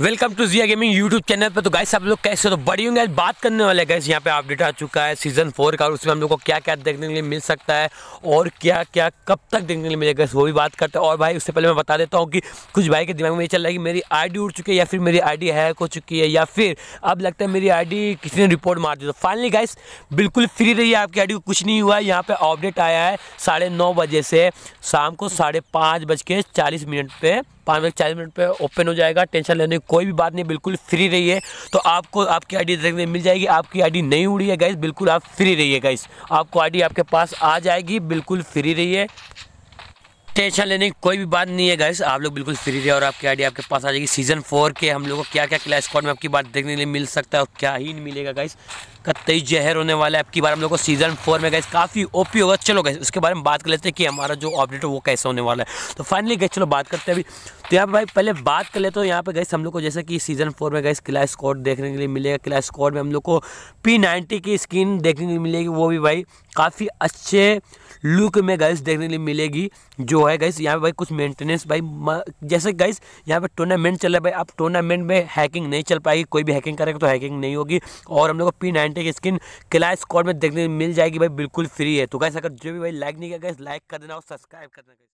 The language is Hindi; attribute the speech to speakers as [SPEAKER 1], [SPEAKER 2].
[SPEAKER 1] welcome to Jiya gaming YouTube channel पे तो गाइस आप लोग कैसे तो बड़ी होंगे बात करने वाले गाइस यहाँ पे अपडेट आ चुका है सीजन फोर का और उसमें हम लोग को क्या क्या देखने के लिए मिल सकता है और क्या क्या कब तक देखने के लिए मिलेगा वो भी बात करते हैं और भाई उससे पहले मैं बता देता हूँ कि कुछ भाई के दिमाग में ये चल रहा है कि मेरी आई उड़ चुकी है या फिर मेरी आई हैक हो चुकी है या फिर अब लगता है मेरी आई किसी ने रिपोर्ट मार दी तो फाइनली गाइस बिल्कुल फ्री रही है आपकी आई को कुछ नहीं हुआ है यहाँ पर अपडेट आया है साढ़े बजे से शाम को साढ़े बज के चालीस मिनट पर पाँच बजे चालीस मिनट पर ओपन हो जाएगा टेंशन लेने कोई भी बात नहीं बिल्कुल फ्री रही है तो आपको आपकी आई डी देखने मिल जाएगी आपकी आई डी नहीं उड़ी है गाइस बिल्कुल आप फ्री रहिए गाइस आपको आई डी आपके पास आ जाएगी बिल्कुल फ्री रहिए टेंशन लेने की कोई भी बात नहीं है गाइस आप लोग बिल्कुल फ्री रहे और आपकी आइडिया आपके पास आ जाएगी सीजन फोर के हम लोग को क्या क्या क्लास स्कॉट में आपकी बात देखने के लिए मिल सकता है और क्या ही नहीं मिलेगा गाइस कतई जहर होने वाला है आपकी बार हम लोग को सीजन फोर में गाइस काफ़ी ओपी होगा चलो गैस उसके बारे में बात कर लेते हैं कि हमारा जो अपडेट है वो कैसे होने वाला है तो फाइनली गए चलो बात करते हैं अभी तो यहाँ पर भाई पहले बात कर लेते तो यहाँ पे गए हम लोग को जैसे कि सीजन फोर में गए क्लास स्कॉट देखने के लिए मिलेगा क्लास स्कॉट में हम लोग को पी नाइनटी की स्क्रीन देखने के लिए मिलेगी वो भी भाई काफ़ी अच्छे लुक में गाइस देखने के लिए मिलेगी जो है गाइस यहाँ पे भाई कुछ मेंटेनेंस भाई जैसे गाइस यहाँ पे टूर्नामेंट चल रहा है भाई अब टूर्नामेंट में हैकिंग नहीं चल पाएगी कोई भी हैकिंग करेगा तो हैकिंग नहीं होगी और हम लोग को पी नाइनटी की स्किन किला स्कॉड में देखने मिल जाएगी भाई बिल्कुल फ्री है तो गाइस अगर जो भी भाई लाइक नहीं किया गाइस लाइक कर देना और सब्सक्राइब कर देना